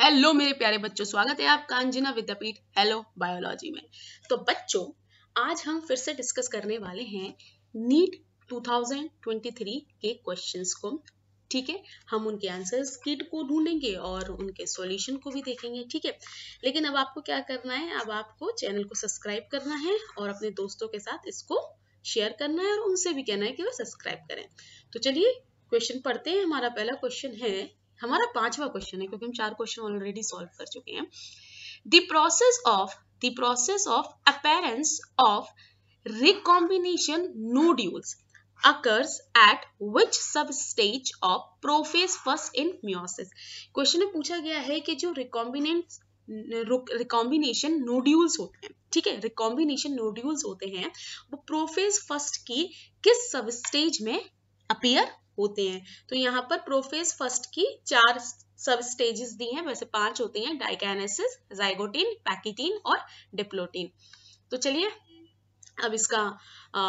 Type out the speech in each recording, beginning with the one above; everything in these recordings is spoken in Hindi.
हेलो मेरे प्यारे बच्चों स्वागत है आपका अंजना विद्यापीठ हेलो बायोलॉजी में तो बच्चों आज हम फिर से डिस्कस करने वाले हैं नीट 2023 के क्वेश्चंस को ठीक है हम उनके आंसर्स किट को ढूंढेंगे और उनके सॉल्यूशन को भी देखेंगे ठीक है लेकिन अब आपको क्या करना है अब आपको चैनल को सब्सक्राइब करना है और अपने दोस्तों के साथ इसको शेयर करना है और उनसे भी कहना है कि वो सब्सक्राइब करें तो चलिए क्वेश्चन पढ़ते हैं हमारा पहला क्वेश्चन है हमारा पांचवा क्वेश्चन है क्योंकि हम चार क्वेश्चन ऑलरेडी सॉल्व कर चुके हैं the process of the process of appearance of nodules occurs at which sub stage of prophase first in meiosis question में पूछा गया है कि जो रिकॉम्बिनेट रिकॉम्बिनेशन नोड्यूल्स होते हैं ठीक है रिकॉम्बिनेशन नोड्यूल्स होते हैं वो प्रोफेस फर्स्ट की किस सब स्टेज में अपियर होते हैं तो यहाँ पर प्रोफेज फर्स्ट की चार सब स्टेजेस दी हैं वैसे पांच होती हैं डाइकैनेसिस जाइगोटिन पैकिटीन और डिप्लोटीन तो चलिए अब इसका आ,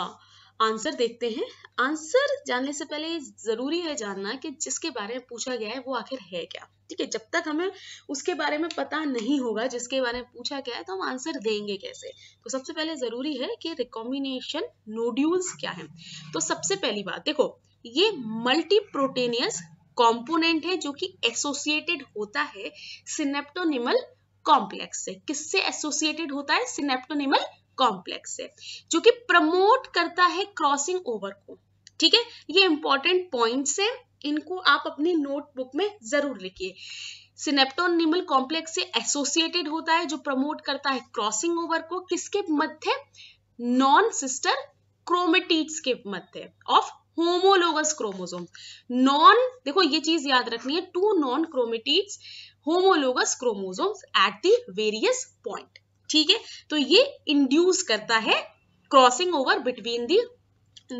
आंसर देखते हैं आंसर जानने से पहले जरूरी है जानना कि जिसके बारे में पूछा गया है वो आखिर है क्या ठीक है जब तक हमें उसके बारे में पता नहीं होगा जिसके बारे में पूछा गया है तो हम आंसर देंगे कैसे तो सबसे पहले जरूरी है कि रिकॉम्बिनेशन नोड्यूल्स क्या है तो सबसे पहली बात देखो ये मल्टी प्रोटेनियस कॉम्पोनेंट है जो कि एसोसिएटेड होता है सिनेप्टोनिमल कॉम्प्लेक्स से किससे एसोसिएटेड होता है सिनेप्टोनिमल कॉम्प्लेक्स से जो कि प्रमोट करता है क्रॉसिंग ओवर को ठीक है ये इंपॉर्टेंट पॉइंट्स हैं इनको आप अपनी नोटबुक में जरूर लिखिए सिनेप्टोनिमल कॉम्प्लेक्स से एसोसिएटेड होता है जो प्रमोट करता है क्रॉसिंग ओवर को किसके मध्य नॉन सिस्टर क्रोमेटिड्स के मध्य ऑफ होमोलोगस क्रोमोजोम नॉन देखो ये चीज याद रखनी है two non chromatids homologous chromosome at the various point ठीक है तो ये इंड्यूस करता है crossing over between the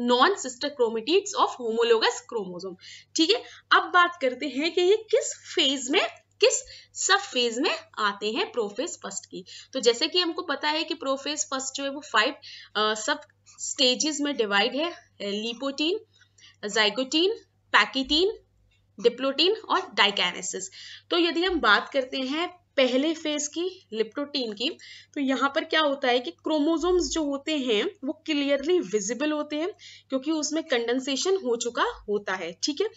non sister chromatids of homologous chromosome ठीक है अब बात करते हैं कि ये किस फेज में किस सब फेज में आते हैं प्रोफेज फर्स्ट की तो जैसे कि हमको पता है कि प्रोफेज फर्स्ट जो है वो फाइव सब स्टेजेस में डिवाइड है लिपोटीन जाइकोटीन पैकिटीन डिप्लोटीन और डाइकैनेसिस तो यदि हम बात करते हैं पहले फेज की लिप्टोटीन की तो यहाँ पर क्या होता है कि क्रोमोसोम्स जो होते हैं वो क्लियरली विजिबल होते हैं क्योंकि उसमें कंडेंसेशन हो चुका होता है ठीक है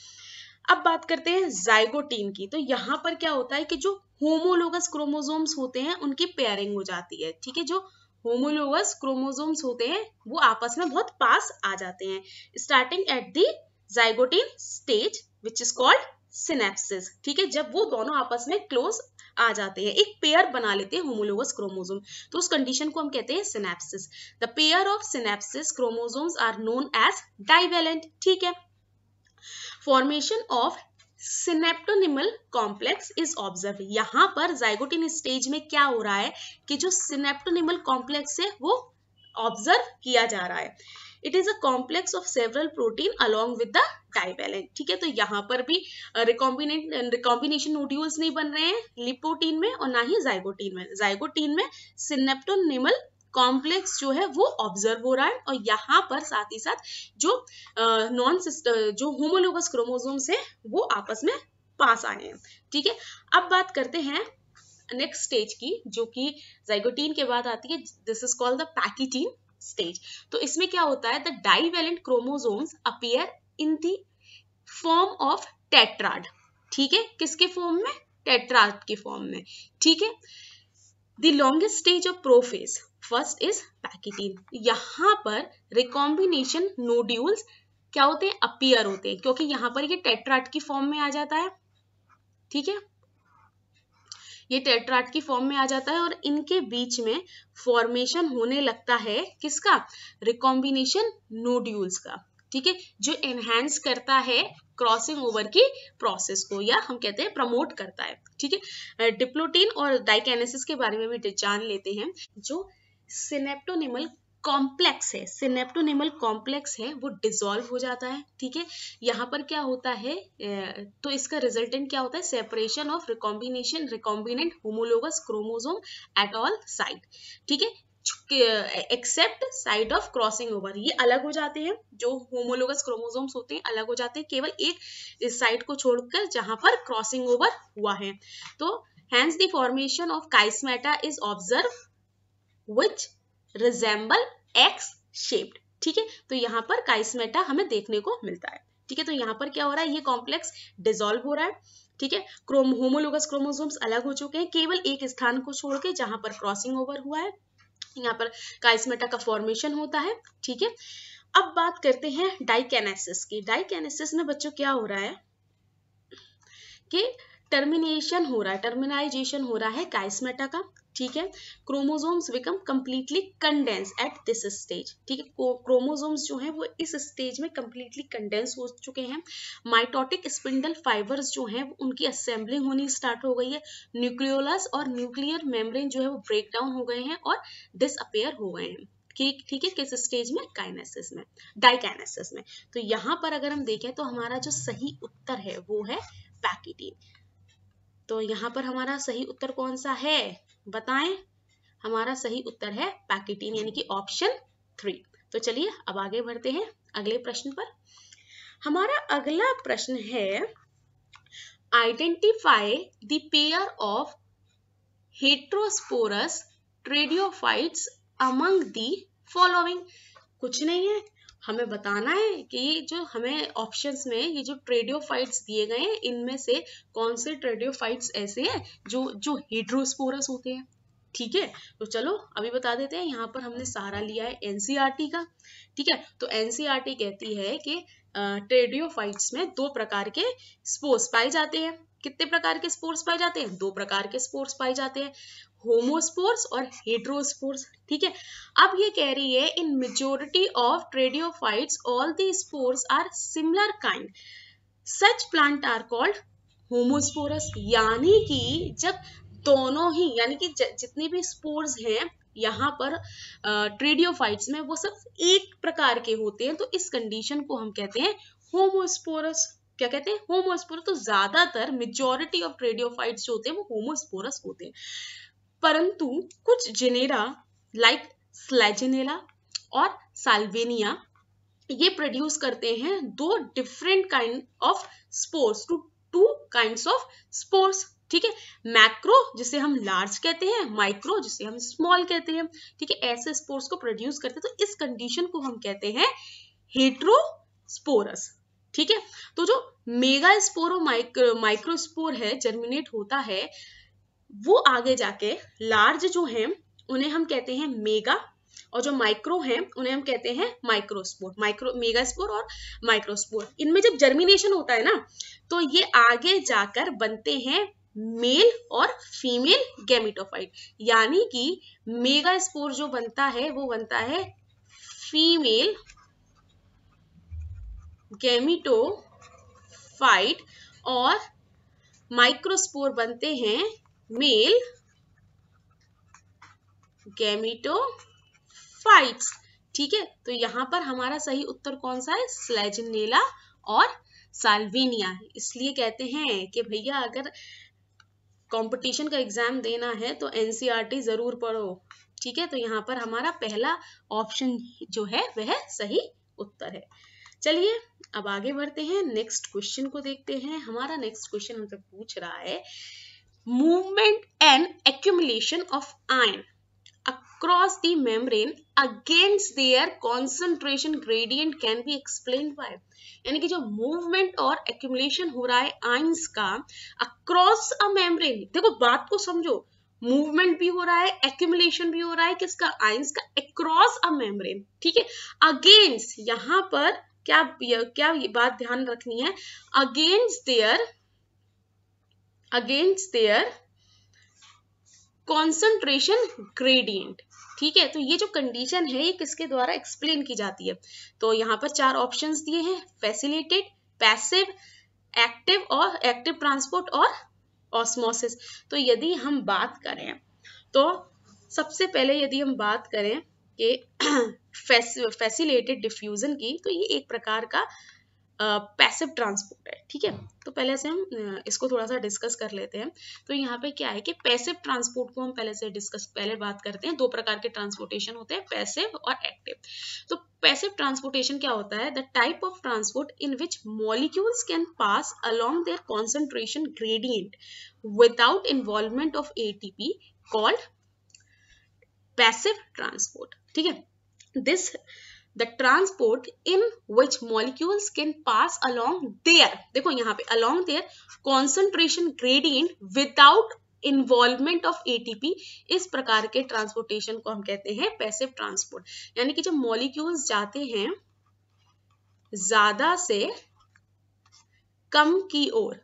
अब बात करते हैं जाइगोटीन की तो यहाँ पर क्या होता है कि जो होमोलोगस क्रोमोसोम्स होते हैं उनकी पेयरिंग हो जाती है ठीक है जो होमोलोगस क्रोमोजोम्स होते हैं वो आपस में बहुत पास आ जाते हैं starting at the zygotene stage which is called synapsis ठीक है जब वो दोनों आपस में क्लोज आ जाते हैं एक पेयर बना लेते हैं होमोलोगस क्रोमोजोम तो उस कंडीशन को हम कहते हैं synapsis the pair of synapsis chromosomes are known as bivalent ठीक है formation of synaptonemal complex is observe यहां पर जाइगोटिन स्टेज में क्या हो रहा है कि जो सिनेप्टोनिमल कॉम्प्लेक्स है वो ऑब्जर्व किया जा रहा है it is a complex of several protein along with the bivalent ठीक है तो यहाँ पर भी रिकॉम्बिनेट रिकॉम्बिनेशन नोड्यूल्स नहीं बन रहे हैं लिपोटीन में और ना ही जाइगोटीन में जाइगोटीन में सिनेप्टोनिमल कॉम्प्लेक्स जो है वो ऑब्जर्व हो रहा है और यहाँ पर साथ ही साथ जो नॉन सिस्टर जो होमोलोगस क्रोमोजोम्स है वो आपस में पास आए हैं ठीक है अब बात करते हैं नेक्स्ट स्टेज की जो कि जाइगोटीन के बाद आती है this is called the pachytene stage तो इसमें क्या होता है the bivalent chromosomes appear in the form of tetrad ठीक है किसके फॉर्म में टेट्राड के फॉर्म में ठीक है the longest stage of prophase first is pachytene यहाँ पर रिकॉम्बिनेशन नोड्यूल्स क्या होते हैं अपियर होते हैं क्योंकि यहाँ पर ये टेट्राट की फॉर्म में आ जाता है ठीक है ये टेट्राट की फॉर्म में आ जाता है और इनके बीच में फॉर्मेशन होने लगता है किसका रिकॉम्बिनेशन नोड्यूल्स का ठीक है जो एनहेंस करता है क्रॉसिंग ओवर की प्रोसेस को या हम कहते हैं प्रमोट करता है ठीक है डिप्लोटीन uh, और डाइकेनेसिस के बारे में भी जान लेते हैं जो सिनेप्टोनिमल कॉम्प्लेक्स है सिनेप्टोनिमल कॉम्प्लेक्स है वो डिजोल्व हो जाता है ठीक है यहाँ पर क्या होता है तो इसका रिजल्टेंट क्या होता है separation of recombination recombinant homologous chromosome at all side ठीक है except side of crossing over ये अलग हो जाते हैं जो होमोलोगस क्रोमोसोम्स होते हैं अलग हो जाते हैं केवल एक साइड को छोड़कर जहां पर क्रॉसिंग ओवर हुआ है तो hence the formation of chiasmata is observe which resemble X shaped ठीक है तो यहाँ पर काइसमेटा हमें देखने को मिलता है ठीक है तो यहाँ पर क्या हो रहा है ये कॉम्प्लेक्स डिजोल्व हो रहा है ठीक है क्रोम होमोलोगस क्रोमोसोम्स अलग हो चुके हैं केवल एक स्थान को छोड़ के जहां पर क्रॉसिंग ओवर हुआ है यहाँ पर काइसमेटा का फॉर्मेशन होता है ठीक है अब बात करते हैं डाइकेनेसिस की डाइकेनेसिस में बच्चों क्या हो रहा है कि टर्मिनेशन हो रहा है टर्मिनाइजेशन हो रहा है काइसमेटा का ठीक है chromosomes become completely condense at this stage ठीक है क्रोमोजोम्स जो हैं वो इस स्टेज में कंप्लीटली कंडेंस हो चुके हैं माइटोटिक स्पिंडल फाइबर्स जो हैं उनकी असेंबलिंग होनी स्टार्ट हो गई है न्यूक्लियोलस और न्यूक्लियर मेम्ब्रेन जो है वो ब्रेक डाउन हो गए हैं और डिसअपेयर हो गए हैं ठीक ठीक है किस स्टेज में काइनेसिस में डाइकाइनेसिस में तो यहां पर अगर हम देखें तो हमारा जो सही उत्तर है वो है पैकेटीन तो यहाँ पर हमारा सही उत्तर कौन सा है बताएं हमारा सही उत्तर है पैकेटीन यानी कि ऑप्शन थ्री तो चलिए अब आगे बढ़ते हैं अगले प्रश्न पर हमारा अगला प्रश्न है identify there of heterosporous pteridophytes among the following कुछ नहीं है हमें बताना है कि ये जो हमें ऑप्शंस में ये जो ट्रेडियोफाइट्स दिए गए हैं इनमें से कौन से ट्रेडियोफाइट्स ऐसे हैं जो जो हिड्रोस्पोरस होते हैं ठीक है तो चलो अभी बता देते हैं यहाँ पर हमने सहारा लिया है एनसीआरटी e का ठीक है तो एनसीआरटी e कहती है कि ट्रेडियोफाइट्स में दो प्रकार के स्पोर्स पाए जाते हैं कितने प्रकार के स्पोर्स पाए जाते हैं दो प्रकार के स्पोर्स पाए जाते हैं होमोस्पोर्स और हेड्रोस्पोर्स ठीक है अब ये कह रही है in majority of pteridophytes all the spores are similar kind such plant are called homosporous यानी कि जब दोनों ही यानी कि जितने भी स्पोर्स हैं यहाँ पर ट्रेडियोफाइट्स में वो सब एक प्रकार के होते हैं तो इस कंडीशन को हम कहते हैं होमोस्पोरस क्या कहते हैं होमोस्पोरस तो ज्यादातर मेजोरिटी ऑफ ट्रेडियोफाइट्स जो होते हैं वो होमोस्पोरस होते हैं परंतु कुछ जेनेरा लाइक स्लैजेनेला और साल्वेनिया ये प्रोड्यूस करते हैं दो different kind of spores two two kind of spores ठीक है मैक्रो जिसे हम लार्ज कहते हैं माइक्रो जिसे हम स्मॉल कहते हैं ठीक है ऐसे स्पोर्स को प्रोड्यूस करते हैं तो इस कंडीशन को हम कहते हैं हेट्रोस्पोरस ठीक है तो जो मेगा स्पोर और माइक्रो माइक्रोस्पोर है जर्मिनेट होता है वो आगे जाके लार्ज जो है उन्हें हम कहते हैं मेगा और जो माइक्रो है उन्हें हम कहते हैं माइक्रोस्पोर माइक्रो मेगास्पोर और माइक्रोस्पोर इनमें जब जर्मिनेशन होता है ना तो ये आगे जाकर बनते हैं मेल और फीमेल गैमिटोफाइट यानी कि मेगा स्पोर जो बनता है वो बनता है फीमेल गैमिटोफाइट और माइक्रोस्पोर बनते हैं male गैमिटोफाइट्स ठीक है तो यहाँ पर हमारा सही उत्तर कौन सा है स्लेजनेला और साल्विनिया इसलिए कहते हैं कि भैया अगर कंपटीशन का एग्जाम देना है तो एनसीईआरटी e जरूर पढ़ो ठीक है तो यहाँ पर हमारा पहला ऑप्शन जो है वह सही उत्तर है चलिए अब आगे बढ़ते हैं नेक्स्ट क्वेश्चन को देखते हैं हमारा नेक्स्ट क्वेश्चन हमसे पूछ रहा है movement and accumulation of iron across the membrane against their concentration gradient can be explained by यानी कि जो मूवमेंट और एक्यूमुलेशन हो रहा है आइंस का अक्रॉस अ मेम्ब्रेन देखो बात को समझो मूवमेंट भी हो रहा है एक्यूमुलेशन भी हो रहा है किसका आइंस का अक्रॉस अ मेम्ब्रेन ठीक है अगेंस्ट यहां पर क्या क्या बात ध्यान रखनी है against their against their concentration gradient ठीक है तो ये जो कंडीशन है ये किसके द्वारा एक्सप्लेन की जाती है तो यहाँ पर चार ऑप्शन दिए हैं फैसिलिटेड पैसिव एक्टिव और एक्टिव ट्रांसपोर्ट और ऑस्मोसिस तो यदि हम बात करें तो सबसे पहले यदि हम बात करें कि फैसिलेटेड डिफ्यूजन की तो ये एक प्रकार का पैसिव ट्रांसपोर्ट है ठीक है तो पहले से हम इसको थोड़ा सा डिस्कस कर लेते हैं तो यहाँ पे क्या है कि पैसिव ट्रांसपोर्ट को हम पहले से डिस्कस पहले बात करते हैं दो प्रकार के ट्रांसपोर्टेशन होते हैं पैसिव और एक्टिव तो पैसिव ट्रांसपोर्टेशन क्या होता है the type of transport in which molecules can pass along their concentration gradient without involvement of ATP called passive transport ठीक है this the transport in which molecules can pass along their देखो यहाँ पे along their concentration gradient without involvement of ATP इस प्रकार के ट्रांसपोर्टेशन को हम कहते हैं पैसिव ट्रांसपोर्ट यानी कि जब मॉलिक्यूल्स जाते हैं ज्यादा से कम की ओर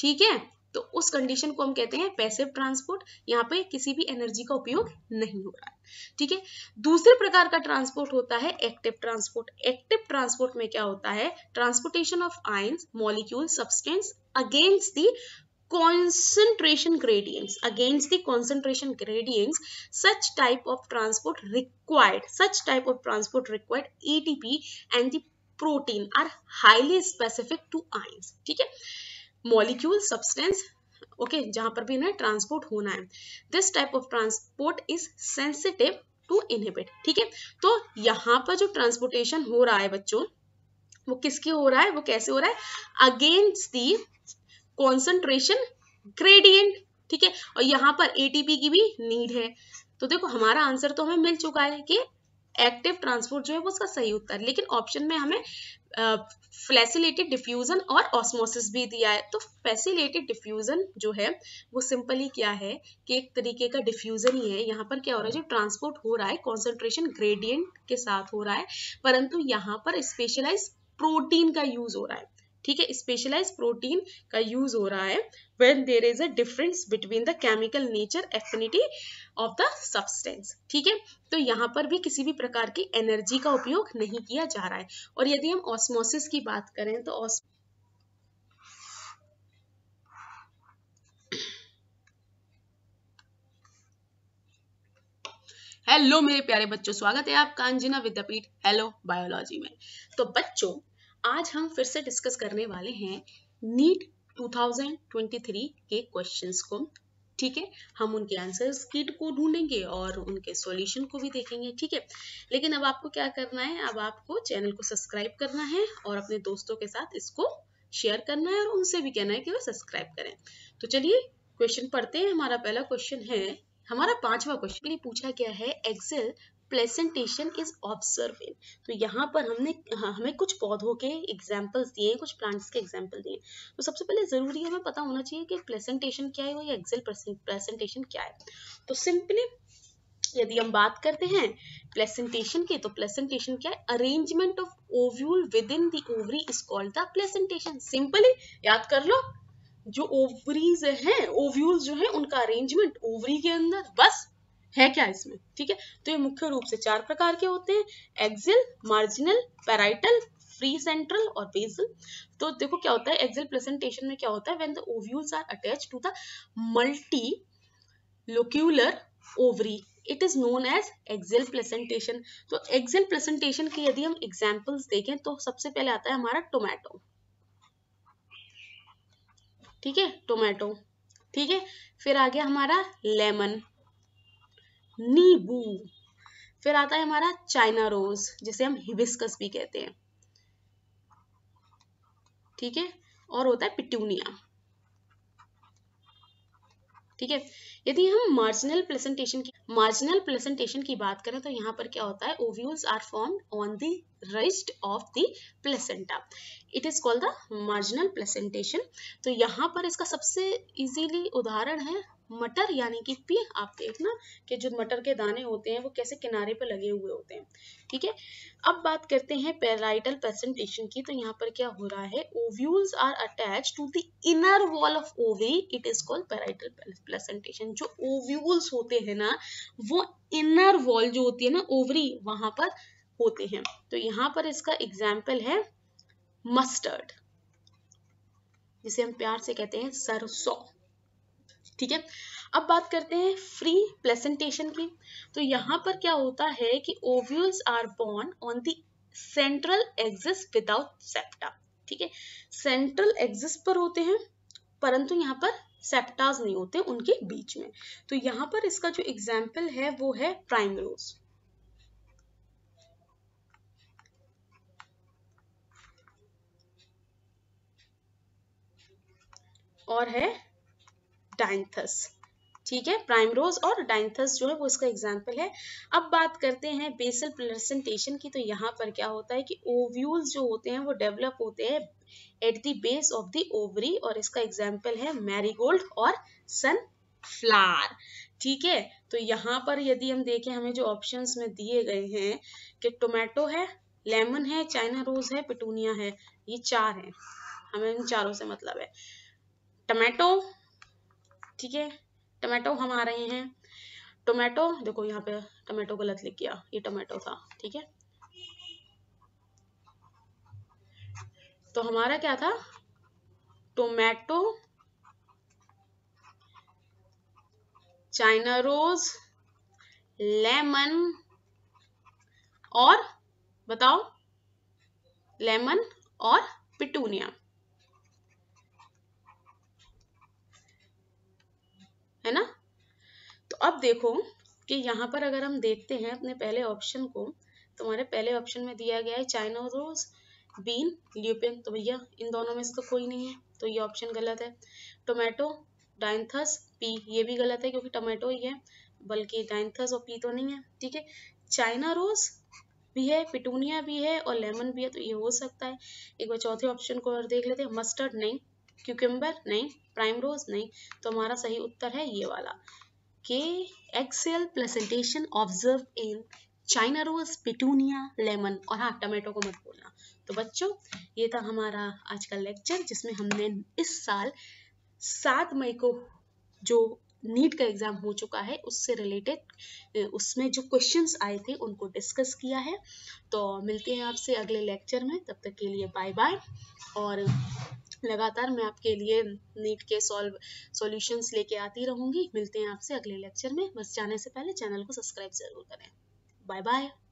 ठीक है तो उस कंडीशन को हम कहते हैं पैसिव ट्रांसपोर्ट यहाँ पे किसी भी एनर्जी का उपयोग नहीं हो रहा है ठीक है दूसरे प्रकार का ट्रांसपोर्ट होता है एक्टिव ट्रांसपोर्ट एक्टिव ट्रांसपोर्ट में क्या होता है transportation of ions molecule substance against the concentration gradients against the concentration gradients such type of transport required such type of transport required E and the protein are highly specific to ions ठीक है मॉलिक्यूल सब्सटेंस ओके जहां पर भी इन्हें ट्रांसपोर्ट होना है this type of transport is sensitive to inhibit ठीक है तो यहां पर जो ट्रांसपोर्टेशन हो रहा है बच्चों वो किसके हो रहा है वो कैसे हो रहा है अगेंस्ट दी कॉन्सेंट्रेशन ग्रेडियंट ठीक है और यहां पर एटीपी की भी नीड है तो देखो हमारा आंसर तो हमें मिल चुका है कि एक्टिव ट्रांसपोर्ट जो है वो उसका सही उत्तर लेकिन ऑप्शन में हमें फैसिलेटेड डिफ्यूजन और ऑस्मोसिस भी दिया है तो फैसिलेटेड डिफ्यूजन जो है वो सिंपली क्या है कि एक तरीके का डिफ्यूजन ही है यहाँ पर क्या हो रहा है जो ट्रांसपोर्ट हो रहा है कॉन्सेंट्रेशन ग्रेडियंट के साथ हो रहा है परंतु यहाँ पर स्पेशलाइज प्रोटीन का यूज हो रहा है ठीक है स्पेशलाइज प्रोटीन का यूज हो रहा है when there is a difference between the chemical nature affinity of the substance ठीक है तो यहाँ पर भी किसी भी प्रकार की एनर्जी का उपयोग नहीं किया जा रहा है और यदि हम ऑस्मोसिस की बात करें तो ऑस हेलो मेरे प्यारे बच्चों स्वागत है आपका अंजना विद्यापीठ हेलो बायोलॉजी में तो बच्चों आज हम फिर से डिस्कस करने वाले हैं नीट 2023 के क्वेश्चंस को ठीक है हम उनके आंसर्स किट को ढूंढेंगे और उनके सॉल्यूशन को भी देखेंगे ठीक है लेकिन अब आपको क्या करना है अब आपको चैनल को सब्सक्राइब करना है और अपने दोस्तों के साथ इसको शेयर करना है और उनसे भी कहना है कि वो सब्सक्राइब करें तो चलिए क्वेश्चन पढ़ते हैं हमारा पहला क्वेश्चन है हमारा पांचवा क्वेश्चन पूछा गया है एक्सेल प्लेसेंटेशन इज इन तो यहाँ पर हमने हाँ, हमें कुछ पौधों के एग्जाम्पल्स दिए कुछ प्लांट्स के एग्जाम्पल दिए तो सबसे पहले जरूरी हमें पता होना चाहिए कि प्लेसेंटेशन क्या है और एक्सेल प्रेजेंटेशन क्या है तो सिंपली यदि हम बात करते हैं प्लेसेंटेशन की तो प्लेसेंटेशन क्या है arrangement of ovule within the ovary is called the placentation simply याद कर लो जो ओवरीज हैं ओव्यूल जो है उनका अरेंजमेंट ओवरी के अंदर बस है क्या इसमें ठीक है तो ये मुख्य रूप से चार प्रकार के होते हैं axile marginal parietal free central और बेसल तो देखो क्या होता है एक्सिल प्रेजेंटेशन में क्या होता है when the ovules are attach to the multilocular ovary it is known as axile presentation तो एक्सिल प्रेजेंटेशन के यदि हम एग्जाम्पल्स देखें तो सबसे पहले आता है हमारा टोमेटो ठीक है टोमेटो ठीक है फिर आ गया हमारा लेमन नींबू फिर आता है हमारा चाइना रोज जिसे हम हिबिस्कस भी कहते हैं ठीक है और होता है पिट्यूनिया ठीक है यदि हम मार्जिनल प्रेजेंटेशन की मार्जिनल प्लेसेंटेशन की बात करें तो यहाँ पर क्या होता है ovules are form on the rest of the placenta it is called the marginal placentation तो यहाँ पर इसका सबसे इजीली उदाहरण है मटर यानी कि पी आप देखना कि जो मटर के दाने होते हैं वो कैसे किनारे पर लगे हुए होते हैं ठीक है अब बात करते हैं पेराइटल प्रेजेंटेशन की तो यहाँ पर क्या हो रहा है ovules are attach to the inner wall of ovary it is called parietal presentation जो ओव्यूल्स होते हैं ना वो इनर वॉल जो होती है ना ओवरी वहां पर होते हैं तो यहां पर इसका एग्जाम्पल है मस्टर्ड जिसे हम प्यार से कहते हैं सरसों ठीक है अब बात करते हैं फ्री प्लेसेंटेशन की तो यहां पर क्या होता है कि ovules are borne on the central axis without septa ठीक है सेंट्रल एग्जिस पर होते हैं परंतु यहां पर सेप्टाज नहीं होते उनके बीच में तो यहां पर इसका जो एग्जाम्पल है वो है प्राइमरोज और है डाइंथस ठीक है प्राइम रोज और डाइंथस जो है वो इसका एग्जाम्पल है अब बात करते हैं बेसल प्लेसेंटेशन की तो यहाँ पर क्या होता है कि ओव्यूल्स जो होते हैं वो डेवलप होते हैं at the base of the ovary और इसका एग्जाम्पल है मैरीगोल्ड और सन फ्लावर ठीक है तो यहाँ पर यदि हम देखें हमें जो ऑप्शंस में दिए गए हैं कि टोमेटो है लेमन है चाइना रोज है पिटूनिया है ये चार हैं हमें इन चारों से मतलब है टमेटो ठीक है टोमेटो हम आ रहे हैं टोमेटो देखो यहाँ पे टोमेटो गलत लिख गया ये टोमेटो था ठीक है तो हमारा क्या था टोमेटो चाइना रोज लेमन और बताओ लेमन और पिटूनिया है ना तो अब देखो कि यहाँ पर अगर हम देखते हैं अपने पहले ऑप्शन को तुम्हारे तो पहले ऑप्शन में दिया गया है चाइना रोज बीन ल्यूपिन तो भैया इन दोनों में से तो कोई नहीं है तो ये ऑप्शन गलत है टोमेटो डाइंथस पी ये भी गलत है क्योंकि टोमेटो ही है बल्कि डाइंथस और पी तो नहीं है ठीक है चाइना रोज भी है पिटूनिया भी है और लेमन भी है तो ये हो सकता है एक बार चौथे ऑप्शन को और देख लेते हैं मस्टर्ड नहीं क्यूकम्बर नहीं प्राइम रोज नहीं तो हमारा सही उत्तर है ये वाला के axile placentation observe in China rose petunia lemon और हाँ टमेटो को मत बोलना तो बच्चों ये था हमारा आज का लेक्चर जिसमें हमने इस साल सात मई को जो नीट का एग्जाम हो चुका है उससे रिलेटेड उसमें जो क्वेश्चंस आए थे उनको डिस्कस किया है तो मिलते हैं आपसे अगले लेक्चर में तब तक के लिए बाय बाय और लगातार मैं आपके लिए नीट के सॉल्व सॉल्यूशंस लेके आती रहूंगी मिलते हैं आपसे अगले लेक्चर में बस जाने से पहले चैनल को सब्सक्राइब जरूर करें बाय बाय